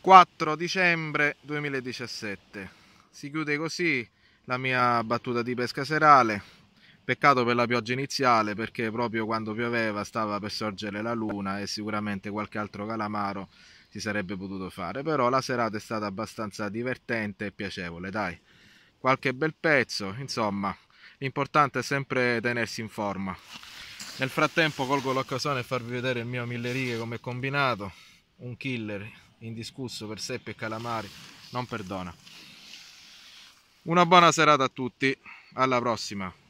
4 dicembre 2017 si chiude così la mia battuta di pesca serale peccato per la pioggia iniziale perché proprio quando pioveva stava per sorgere la luna e sicuramente qualche altro calamaro si sarebbe potuto fare però la serata è stata abbastanza divertente e piacevole dai qualche bel pezzo insomma l'importante è sempre tenersi in forma nel frattempo colgo l'occasione e farvi vedere il mio mille righe come combinato un killer indiscusso per seppe e calamari non perdona. Una buona serata a tutti, alla prossima!